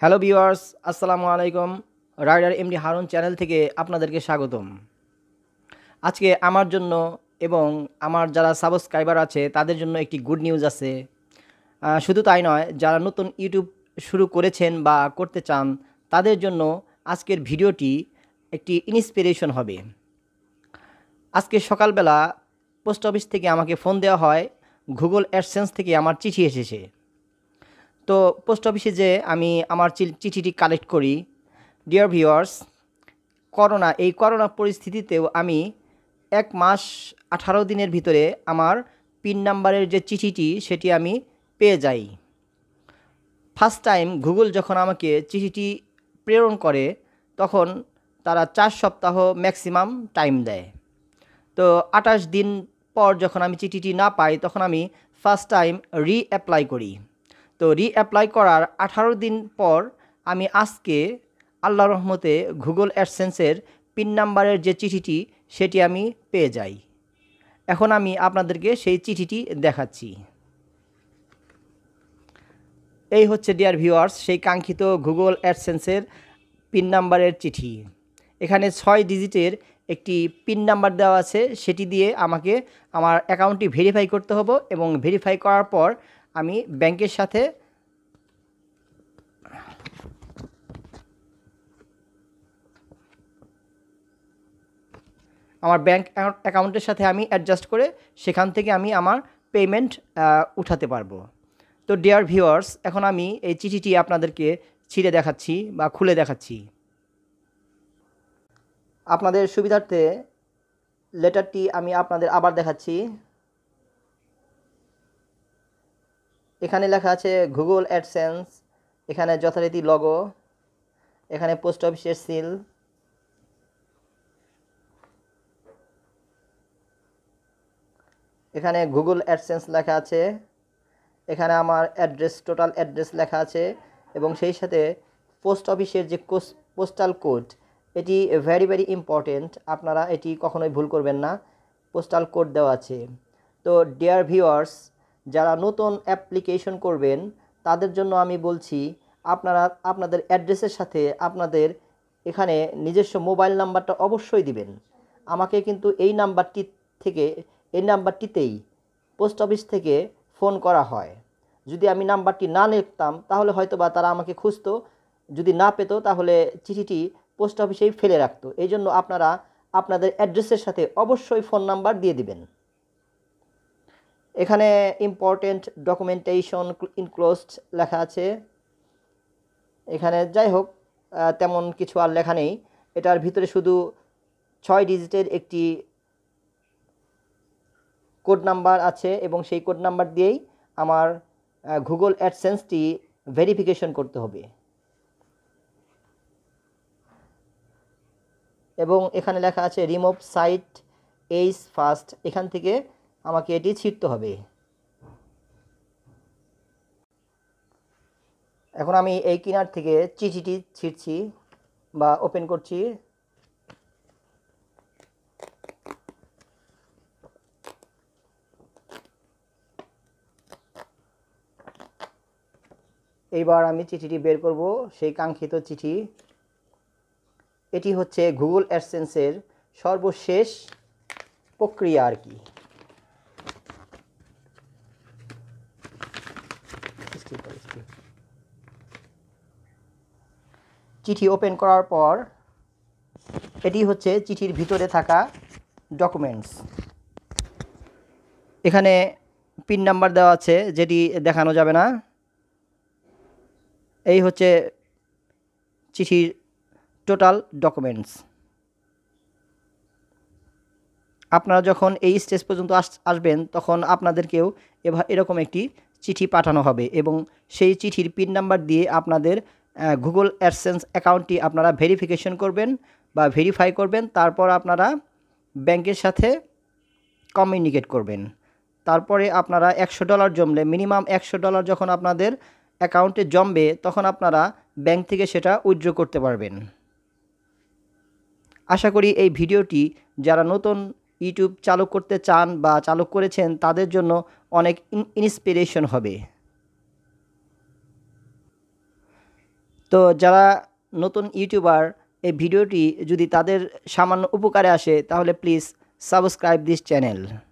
hello viewers আসসালামু আলাইকুম rider MD Harun channel থেকে আপনাদেরকে স্বাগতম আজকে আমার জন্য এবং আমার যারা সাবস্ক্রাইবার আছে তাদের জন্য একটি গুড নিউজ আছে শুধু তাই নয় যারা নতুন ইউটিউব শুরু করেছেন বা করতে চান তাদের জন্য আজকের ভিডিওটি একটি ইন্সপিরেশন হবে আজকে সকালবেলা পোস্ট অফিস থেকে আমাকে ফোন দেওয়া হয় গুগল অ্যাডসেন্স থেকে আমার চিঠি এসেছে তো পোস্ট অফিসে যে আমি আমার চিঠিটি কালেক্ট করি ডিয়ার ভিওয়ার্স করোনা এই করোনা পরিস্থিতিতেও আমি এক মাস আঠারো দিনের ভিতরে আমার পিন নাম্বারের যে চিঠিটি সেটি আমি পেয়ে যাই ফার্স্ট টাইম গুগল যখন আমাকে চিঠিটি প্রেরণ করে তখন তারা চার সপ্তাহ ম্যাক্সিমাম টাইম দেয় তো আঠাশ দিন পর যখন আমি চিঠিটি না পাই তখন আমি ফার্স্ট টাইম রিঅ্যাপ্লাই করি তো রিঅ্যাপ্লাই করার আঠারো দিন পর আমি আজকে আল্লাহ রহমতে গুগল অ্যাডসেন্সের পিন নাম্বারের যে চিঠিটি সেটি আমি পেয়ে যাই এখন আমি আপনাদেরকে সেই চিঠিটি দেখাচ্ছি এই হচ্ছে ডিয়ার ভিউয়ার্স সেই কাঙ্ক্ষিত গুগল অ্যাডসেন্সের পিন নাম্বারের চিঠি এখানে ছয় ডিজিটের একটি পিন নাম্বার দেওয়া আছে সেটি দিয়ে আমাকে আমার অ্যাকাউন্টটি ভেরিফাই করতে হবে এবং ভেরিফাই করার পর আমি ব্যাংকের সাথে আমার ব্যাংক অ্যাকাউন্টের সাথে আমি অ্যাডজাস্ট করে সেখান থেকে আমি আমার পেমেন্ট উঠাতে পারবো তো ডিয়ার ভিউয়ার্স এখন আমি এই চিঠিটি আপনাদেরকে ছিঁড়ে দেখাচ্ছি বা খুলে দেখাচ্ছি আপনাদের সুবিধার্থে লেটারটি আমি আপনাদের আবার দেখাচ্ছি এখানে লেখা আছে গুগল অ্যাডসেন্স এখানে যথারীতি লগো এখানে পোস্ট অফিসের সিল এখানে গুগল অ্যাডসেন্স লেখা আছে এখানে আমার অ্যাড্রেস টোটাল অ্যাড্রেস লেখা আছে এবং সেই সাথে পোস্ট অফিসের যে পোস্টাল কোড এটি ভেরি ভেরি ইম্পর্টেন্ট আপনারা এটি কখনোই ভুল করবেন না পোস্টাল কোড দেওয়া আছে তো ডিয়ার ভিওয়ার্স যারা নতুন অ্যাপ্লিকেশন করবেন তাদের জন্য আমি বলছি আপনারা আপনাদের অ্যাড্রেসের সাথে আপনাদের এখানে নিজস্ব মোবাইল নাম্বারটা অবশ্যই দিবেন আমাকে কিন্তু এই নাম্বারটি থেকে এই নাম্বারটিতেই পোস্ট অফিস থেকে ফোন করা হয় যদি আমি নাম্বারটি না লিখতাম তাহলে হয়তো বা তারা আমাকে খুঁজতো যদি না পেত তাহলে চিঠিটি পোস্ট অফিসেই ফেলে রাখতো এই জন্য আপনারা আপনাদের অ্যাড্রেসের সাথে অবশ্যই ফোন নাম্বার দিয়ে দিবেন এখানে ইম্পর্টেন্ট ডকুমেন্টেশন ইনক্লোজড লেখা আছে এখানে যাই হোক তেমন কিছু আর লেখা নেই এটার ভিতরে শুধু ছয় ডিজিটের একটি কোড নাম্বার আছে এবং সেই কোড নাম্বার দিয়েই আমার গুগল অ্যাডসেন্সটি ভেরিফিকেশন করতে হবে এবং এখানে লেখা আছে রিমোভ সাইট এইস ফার্স্ট এখান থেকে আমাকে এটি ছিঁড়তে হবে এখন আমি এই কিনার থেকে চিচিটি ছিঁড়ছি বা ওপেন করছি এইবার আমি চিঠিটি বের করব সেই কাঙ্ক্ষিত চিঠি এটি হচ্ছে গুগল অ্যাডসেন্সের সর্বশেষ প্রক্রিয়া আর কি চিঠি ওপেন করার পর এটি হচ্ছে চিঠির ভিতরে থাকা ডকুমেন্টস এখানে পিন নাম্বার দেওয়া আছে যেটি দেখানো যাবে না এই হচ্ছে চিঠির টোটাল ডকুমেন্টস আপনারা যখন এই স্টেজ পর্যন্ত আসবেন তখন আপনাদেরকেও এরকম একটি চিঠি পাঠানো হবে এবং সেই চিঠির পিন নাম্বার দিয়ে আপনাদের গুগল অ্যাডসেন্স অ্যাকাউন্টটি আপনারা ভেরিফিকেশন করবেন বা ভেরিফাই করবেন তারপর আপনারা ব্যাংকের সাথে কমিউনিকেট করবেন তারপরে আপনারা একশো ডলার জমলে মিনিমাম একশো ডলার যখন আপনাদের অ্যাকাউন্টে জমবে তখন আপনারা ব্যাংক থেকে সেটা উইথড্র করতে পারবেন আশা করি এই ভিডিওটি যারা নতুন ইউটিউব চালু করতে চান বা চালু করেছেন তাদের জন্য অনেক ইন্সপিরেশন হবে তো যারা নতুন ইউটিউবার এই ভিডিওটি যদি তাদের সামান্য উপকারে আসে তাহলে প্লিজ সাবস্ক্রাইব দিস চ্যানেল